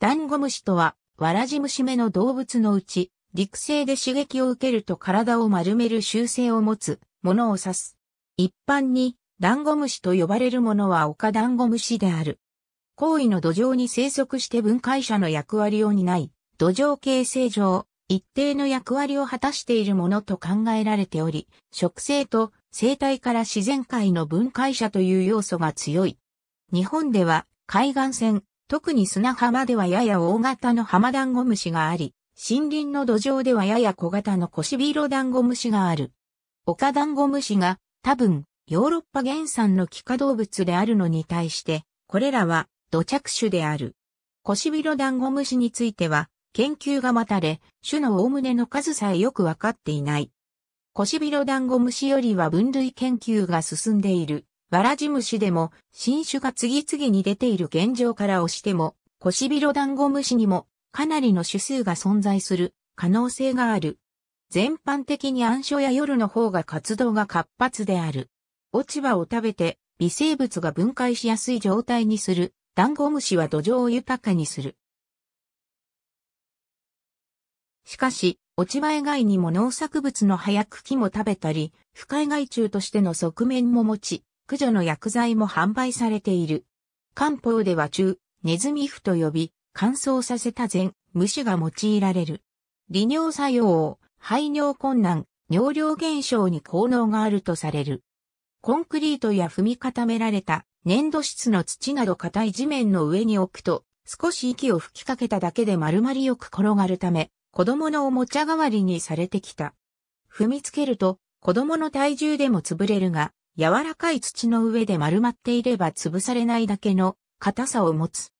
ダンゴムシとは、わらじ虫目の動物のうち、陸生で刺激を受けると体を丸める習性を持つものを指す。一般に、ダンゴムシと呼ばれるものはオカダンゴムシである。行為の土壌に生息して分解者の役割を担い、土壌形成上、一定の役割を果たしているものと考えられており、植生と生態から自然界の分解者という要素が強い。日本では海岸線、特に砂浜ではやや大型の浜団子虫があり、森林の土壌ではやや小型のコシビロ虫がある。オカ子虫が多分ヨーロッパ原産の気化動物であるのに対して、これらは土着種である。コシビロ虫については研究が待たれ、種の概ねの数さえよくわかっていない。コシビロ虫よりは分類研究が進んでいる。わらじ虫でも、新種が次々に出ている現状から押しても、コシビロダンゴムシにも、かなりの種数が存在する可能性がある。全般的に暗所や夜の方が活動が活発である。落ち葉を食べて微生物が分解しやすい状態にする。ダンゴムシは土壌を豊かにする。しかし、落ち葉以外にも農作物の葉や茎も食べたり、不快害虫としての側面も持ち、駆除の薬剤も販売されている。漢方では中、ネズミフと呼び、乾燥させた前、虫が用いられる。利尿作用、を、排尿困難、尿量減少に効能があるとされる。コンクリートや踏み固められた粘土質の土など硬い地面の上に置くと、少し息を吹きかけただけで丸まりよく転がるため、子供のおもちゃ代わりにされてきた。踏みつけると、子供の体重でも潰れるが、柔らかい土の上で丸まっていれば潰されないだけの硬さを持つ。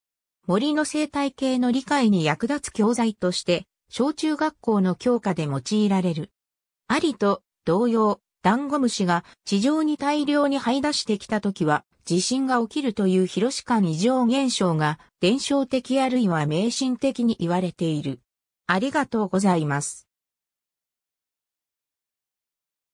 森の生態系の理解に役立つ教材として、小中学校の教科で用いられる。ありと同様、ダンゴムシが地上に大量に這い出してきた時は、地震が起きるという広し間異常現象が伝承的あるいは迷信的に言われている。ありがとうございます。